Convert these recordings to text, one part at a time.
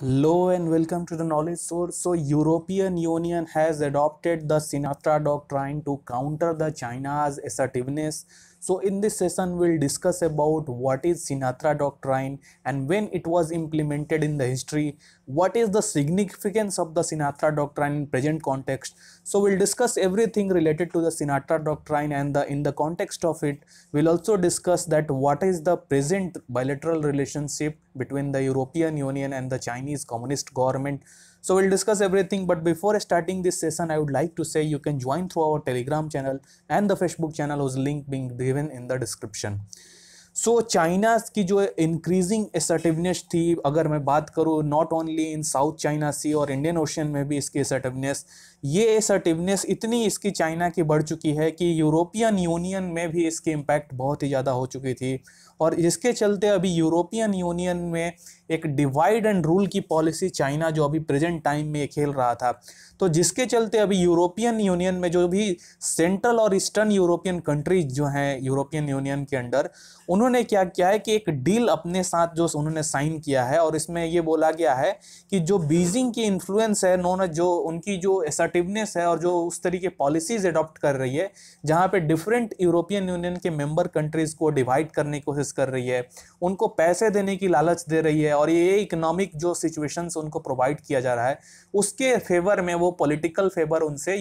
Hello and welcome to the knowledge source. So European Union has adopted the Sinatra Doctrine to counter the China's assertiveness so in this session we'll discuss about what is Sinatra Doctrine and when it was implemented in the history, what is the significance of the Sinatra Doctrine in present context. So we'll discuss everything related to the Sinatra Doctrine and the, in the context of it, we'll also discuss that what is the present bilateral relationship between the European Union and the Chinese Communist government so we'll discuss everything but before starting this session I would like to say you can join through our telegram channel and the facebook channel whose link being given in the description. So so, China's की जो increasing assertiveness थी अगर मैं बात करूँ not only in South China Sea और Indian ocean में भी इसकी एसर्टिवनेस ये असर्टिवनेस इतनी इसकी चाइना की बढ़ चुकी है कि यूरोपियन यूनियन में भी इसकी इम्पैक्ट बहुत ही ज़्यादा हो चुकी थी और इसके चलते अभी यूरोपियन यूनियन में एक डिवाइड एंड रूल की पॉलिसी चाइना जो अभी प्रेजेंट टाइम में खेल रहा था तो जिसके चलते अभी यूरोपियन यूनियन में जो भी सेंट्रल और ईस्टर्न यूरोपियन कंट्रीज जो हैं यूरोपियन यूनियन के अंडर उन्होंने क्या किया है कि एक डील अपने साथ जो उन्होंने साइन किया है और इसमें ये बोला गया है कि जो बीजिंग की इन्फ्लुएंस है उन्होंने जो उनकी जो एसर असर्टिवनेस है और जो उस तरीके पॉलिसीज अडॉप्ट कर रही है जहाँ पे डिफरेंट यूरोपियन यूनियन के मेंबर कंट्रीज़ को डिवाइड करने की कोशिश कर रही है उनको पैसे देने की लालच दे रही है और ये इकोनॉमिक जो सिचुएशंस उनको प्रोवाइड किया जा रहा है उसके फेवर में वो पॉलिटिकल फेवर उनसे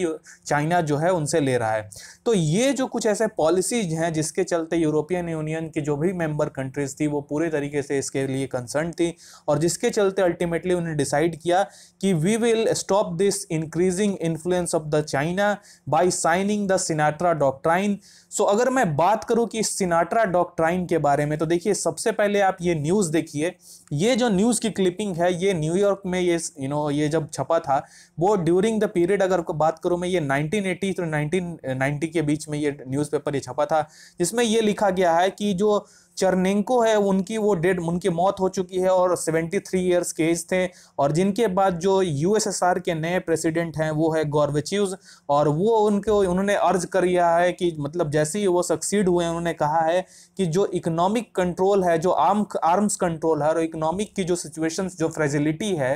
चाइना जो है उनसे ले रहा है तो ये जो कुछ ऐसे पॉलिसीज हैं जिसके चलते यूरोपियन यूनियन की जो भी मेंबर कंट्रीज़ थी वो पूरे तरीके से इसके लिए कंसर्न थी और जिसके चलते अल्टीमेटली उन्हें डिसाइड किया कि we will stop this increasing influence of the China by signing the Sinatra doctrine so अगर मैं बात करूं कि सिनाट्रा डॉक्ट्राइन के बारे में तो देखिए सबसे पहले आप ये न्यूज़ देखिए ये जो न्यूज़ की क्लिपिंग है ये न्यूयॉर्क में ये यू नो ये जब छपा था वो ड्यूरिंग द पीरियड अगर बात करूँ मैं ये 1980 तो 1990 के बीच में ये न्यूज़पेपर ये छपा था जिसमें ये लिखा गया है कि जो चरनेंको है उनकी वो डेड उनकी मौत हो चुकी है और 73 थ्री ईयर्स के एज थे और जिनके बाद जो यूएसएसआर के नए प्रेसिडेंट हैं वो है गॉर्बेच्यूज और वो उनको उन्होंने अर्ज कर लिया है कि मतलब जैसे ही वो सक्सीड हुए उन्होंने कहा है कि जो इकोनॉमिक कंट्रोल है जो आर्म आर्म्स कंट्रोल है और इकोनॉमिक की जो सिचुएशंस जो फ्रेजिलिटी है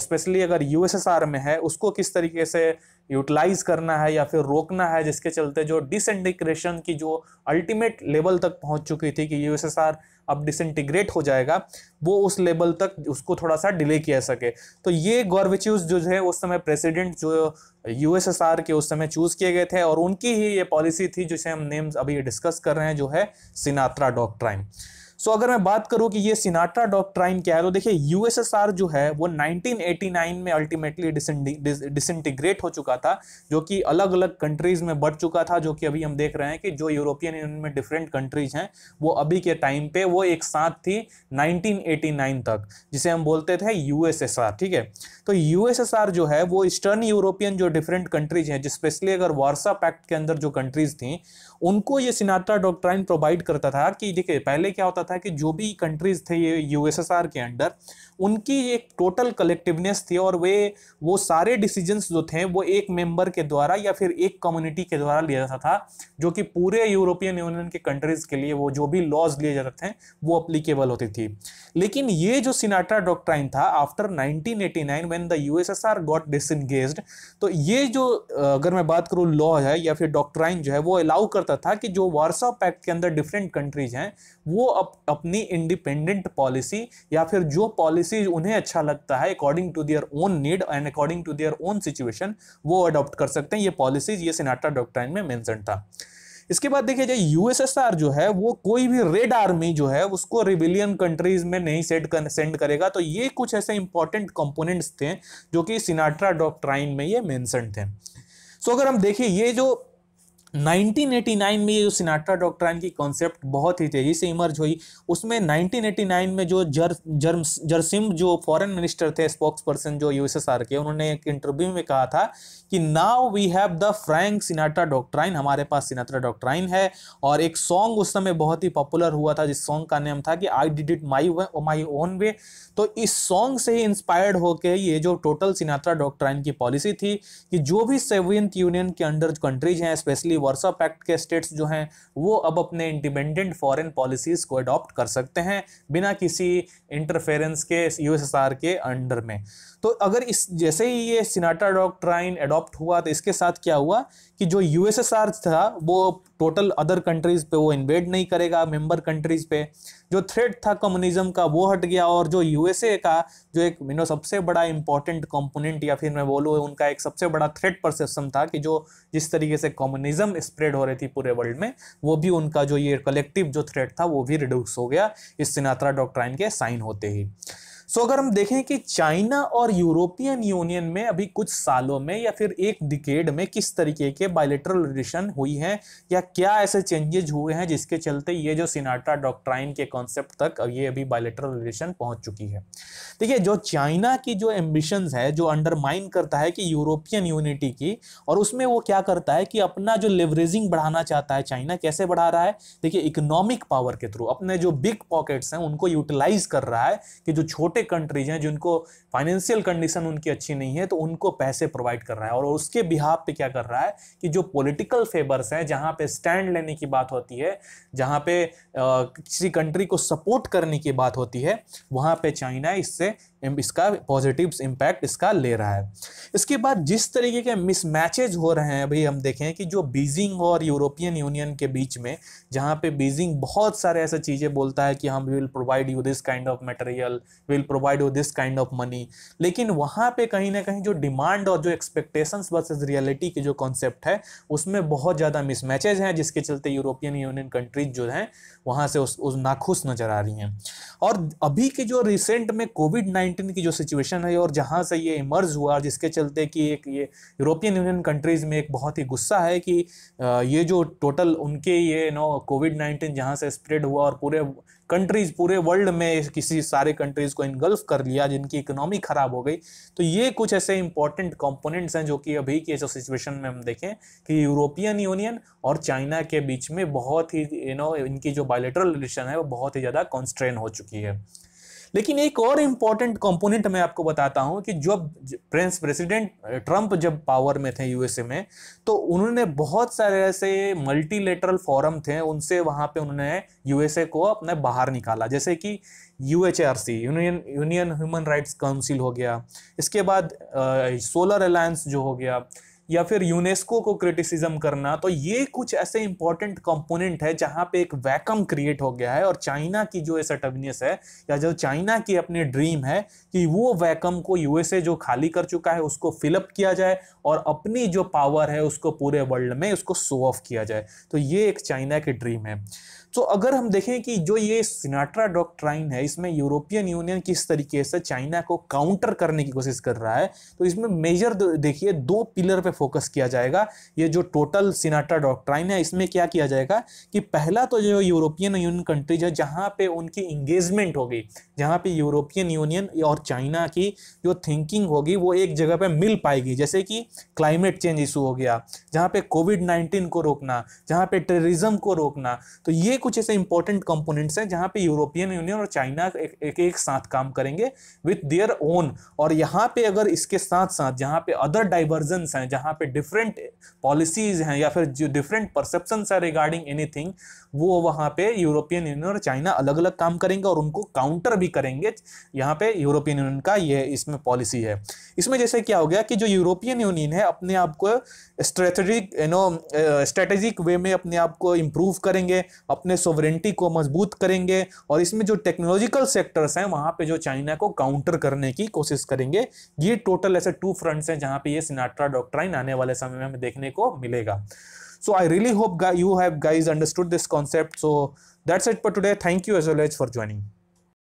स्पेशली अगर यूएसएसआर में है उसको किस तरीके से यूटिलाइज करना है या फिर रोकना है जिसके चलते जो डिसइंटीग्रेशन की जो अल्टीमेट लेवल तक पहुंच चुकी थी कि यूएसएसआर अब डिसइंटीग्रेट हो जाएगा वो उस लेवल तक उसको थोड़ा सा डिले किया सके तो ये गौरविच्यूज जो है उस समय प्रेसिडेंट जो यूएसएसआर के उस समय चूज़ किए गए थे और उनकी ही ये पॉलिसी थी जिसे हम नेम्स अभी डिस्कस कर रहे हैं जो है सिनात्रा डॉक्ट्राइन सो अगर मैं बात करूं कि ये सिनाट्रा डॉक्ट्राइन क्या है तो देखिए यूएसएसआर जो है वो 1989 में अल्टीमेटली डिसइंटीग्रेट हो चुका था जो कि अलग अलग कंट्रीज में बढ़ चुका था जो कि अभी हम देख रहे हैं कि जो यूरोपियन यूनियन में डिफरेंट कंट्रीज हैं वो अभी के टाइम पे वो एक साथ थी नाइनटीन तक जिसे हम बोलते थे यूएसएसआर ठीक है तो यूएसएसआर जो है वो ईस्टर्न यूरोपियन जो डिफरेंट कंट्रीज हैं स्पेशली अगर वार्सा पैक्ट के अंदर जो कंट्रीज थी उनको ये सिनाट्रा डॉक्ट्राइन प्रोवाइड करता था कि देखिए पहले क्या होता हुआ था कि जो भी कंट्रीज थे ये यूएसएसआर के अंडर उनकी एक टोटल कलेक्टिवनेस थी और वे वो सारे डिसीजंस जो थे वो एक मेंबर के द्वारा या फिर एक कम्युनिटी के द्वारा लिया जाता था जो कि पूरे यूरोपियन यूनियन के कंट्रीज के लिए वो जो भी लॉज लिए जाते थे वो अप्लीकेबल होती थी लेकिन ये जो सिनाटा डॉक्ट्राइन था after 1989 when the USSR got disengaged तो ये जो अगर मैं बात करूँ लॉ है या फिर डॉक्ट्राइन जो है वो अलाउ करता था कि जो वार्सा पैक्ट के अंदर डिफरेंट कंट्रीज हैं वो अप अपनी इंडिपेंडेंट पॉलिसी या फिर जो पॉलिसी उन्हें अच्छा लगता है according to their own need and according to their own situation वो अडॉप्ट कर सकते हैं ये पॉलिसीज ये सिनाटा डॉक्ट्राइन में मैंसन था इसके बाद देखिए जाए यूएसएसआर जो है वो कोई भी रेड आर्मी जो है उसको रिविलियन कंट्रीज में नहीं सेट कर, सेंड करेगा तो ये कुछ ऐसे इंपॉर्टेंट कंपोनेंट्स थे जो कि सिनाट्रा डॉक्ट्राइन में ये मेंशन थे सो so, अगर हम देखें ये जो 1989 में ये सिनाट्रा डॉक्ट्राइन की कॉन्सेप्ट बहुत ही तेज़ी से इमर्ज हुई उसमें 1989 में जो जर जर्म जर्सिम जो फॉरेन मिनिस्टर थे स्पोक्स पर्सन जो यूएसएसआर के उन्होंने एक इंटरव्यू में कहा था कि now we have the Frank Sinatra doctrine हमारे पास सिनाट्रा डॉक्ट्राइन है और एक सॉन्ग उस समय बहुत ही पॉपुलर हुआ था जिस सॉन्ग का नेम था कि I did it my my own way तो इस सॉन्ग से ही इंस्पायर्ड होकर ये जो टोटल सिनाट्रा डॉक्ट्राइन की पॉलिसी थी कि जो भी सेवेंथ यूनियन के अंडर कंट्रीज हैं स्पेशली वर्सा पैक्ट के स्टेट्स जो हैं वो अब अपने इंडिपेंडेंट फॉरेन पॉलिसीज़ को अडॉप्ट कर सकते हैं बिना किसी इंटरफेरेंस के यूएसएसआर के अंडर में तो अगर इस जैसे ही ये सिनाटा डॉक्ट्राइन अडॉप्ट हुआ तो इसके साथ क्या हुआ कि जो यूएसएसआर था वो टोटल अदर कंट्रीज़ पे वो इन्वेड नहीं करेगा मेंबर कंट्रीज़ पे जो थ्रेट था कम्युनिज्म का वो हट गया और जो यूएसए का जो एक मीनो सबसे बड़ा इंपॉर्टेंट कंपोनेंट या फिर मैं बोलूँ उनका एक सबसे बड़ा थ्रेट परसेप्शन था कि जो जिस तरीके से कम्युनिज्म स्प्रेड हो रही थी पूरे वर्ल्ड में वो भी उनका जो ये कलेक्टिव जो थ्रेट था वो भी रिड्यूस हो गया इस सिनात्रा डॉक्ट्राइन के साइन होते ही सो अगर हम देखें कि चाइना और यूरोपियन यूनियन में अभी कुछ सालों में या फिर एक डिकेड में किस तरीके के बायोलिट्रल रिलेशन हुई हैं या क्या ऐसे चेंजेज हुए हैं जिसके चलते ये जो सिनाटा डॉक्ट्राइन के कॉन्सेप्ट तक ये अभी बायोलिट्रल रिलेशन पहुंच चुकी है देखिए जो चाइना की जो एम्बिशन है जो अंडरमाइन करता है कि यूरोपियन यूनिटी की और उसमें वो क्या करता है कि अपना जो लेवरेजिंग बढ़ाना चाहता है चाइना कैसे बढ़ा रहा है देखिए इकोनॉमिक पावर के थ्रू अपने जो बिग पॉकेट्स हैं उनको यूटिलाइज कर रहा है कि जो छोटे छोटे कंट्रीज हैं जिनको फाइनेंशियल कंडीशन उनकी अच्छी नहीं है तो उनको पैसे प्रोवाइड कर रहा है और उसके बिहाब पे क्या कर रहा है कि जो पॉलिटिकल फेवर्स हैं जहाँ पे स्टैंड लेने की बात होती है जहाँ पे किसी कंट्री को सपोर्ट करने की बात होती है वहाँ पे चाइना इससे इसका पॉजिटिव इम्पैक्ट इसका ले रहा है इसके बाद जिस तरीके के मिसमैचेज हो रहे हैं अभी हम देखें कि जो बीजिंग और यूरोपियन यूनियन के बीच में जहाँ पे बीजिंग बहुत सारे ऐसे चीज़ें बोलता है कि हम will provide you this kind of material will provide you this kind of money लेकिन वहाँ पे कहीं ना कहीं जो डिमांड और जो एक्सपेक्टेशन वर्सेज रियलिटी के जो कॉन्सेप्ट है उसमें बहुत ज़्यादा मिसमैचेज हैं जिसके चलते यूरोपियन यूनियन कंट्रीज जो हैं वहाँ से उस, उस नाखुश नज़र आ रही हैं और अभी के जो रिसेंट में कोविड नाइन्टीन की जो सिचुएशन है और जहाँ से ये इमर्ज हुआ जिसके चलते कि एक ये यूरोपियन यूनियन कंट्रीज़ में एक बहुत ही गुस्सा है कि ये जो टोटल उनके ये नो कोविड नाइन्टीन जहाँ से स्प्रेड हुआ और पूरे कंट्रीज़ पूरे वर्ल्ड में किसी सारे कंट्रीज़ को इनगल्फ कर लिया जिनकी इकोनॉमी ख़राब हो गई तो ये कुछ ऐसे इंपॉर्टेंट कंपोनेंट्स हैं जो कि अभी की जो सिचुएशन में हम देखें कि यूरोपियन यूनियन और चाइना के बीच में बहुत ही यू नो इनकी जो बायोलेटरल रिलेशन है वो बहुत ही ज़्यादा कॉन्स्ट्रेन हो चुकी चुकी है लेकिन एक और इम्पॉर्टेंट कंपोनेंट मैं आपको बताता हूँ कि जब प्रिंस प्रेसिडेंट ट्रंप जब पावर में थे यूएसए में तो उन्होंने बहुत सारे ऐसे मल्टीलेटरल फोरम थे उनसे वहाँ पे उन्होंने यूएसए को अपने बाहर निकाला जैसे कि UHRC union union human rights council हो गया इसके बाद सोलर अलायंस जो हो गया या फिर यूनेस्को को क्रिटिसिज्म करना तो ये कुछ ऐसे इंपॉर्टेंट कंपोनेंट है जहां पे एक वैकम क्रिएट हो गया है और चाइना की जो एसटवनेस है या जो चाइना की अपनी ड्रीम है कि वो वैकम को यूएसए जो खाली कर चुका है उसको फिलअप किया जाए और अपनी जो पावर है उसको पूरे वर्ल्ड में उसको शो ऑफ किया जाए तो ये एक चाइना की ड्रीम है तो अगर हम देखें कि जो ये सिनाट्रा डॉक्ट्राइन है इसमें यूरोपियन यूनियन किस तरीके से चाइना को काउंटर करने की कोशिश कर रहा है तो इसमें मेजर देखिए दो पिलर पे फोकस किया जाएगा ये जो टोटल सिनाट्रा डॉक्ट्राइन है इसमें क्या किया जाएगा कि पहला तो जो यूरोपियन यूनियन कंट्रीज है जहाँ पे उनकी इंगेजमेंट होगी जहाँ पे यूरोपियन यूनियन और चाइना की जो थिंकिंग होगी वो एक जगह पर मिल पाएगी जैसे कि क्लाइमेट चेंज इशू हो गया जहाँ पे कोविड नाइन्टीन को रोकना जहाँ पे टेररिज्म को रोकना तो ये कुछ ऐसे इंपॉर्टेंट कंपोनेंट्स हैं जहां पे यूरोपियन यूनियन और चाइना एक, एक एक साथ काम करेंगे विथ देयर ओन और यहाँ पे अगर इसके साथ साथ जहाँ पे अदर डाइवर्जेंस हैं जहाँ पे डिफरेंट पॉलिसीज हैं या फिर जो डिफरेंट परसेप्शन है रिगार्डिंग एनी वो वहाँ पे यूरोपियन यूनियन और चाइना अलग अलग काम करेंगे और उनको काउंटर भी करेंगे यहाँ पे यूरोपियन यूनियन का ये इसमें पॉलिसी है इसमें जैसे क्या हो गया कि जो यूरोपियन यूनियन है अपने आप को strategic you know strategic way में अपने आप को इम्प्रूव करेंगे अपने अपने सोवरेंटी को मजबूत करेंगे और इसमें जो टेक्नोलॉजिकल सेक्टर्स हैं वहाँ पे जो चाइना को काउंटर करने की कोशिश करेंगे ये टोटल ऐसे टू फ्रंट्स हैं जहाँ पे ये सिनाट्रा डॉक्ट्राइन आने वाले समय में हमें देखने को मिलेगा so I really hope you have guys understood this concept so that's it for today thank you as well as for joining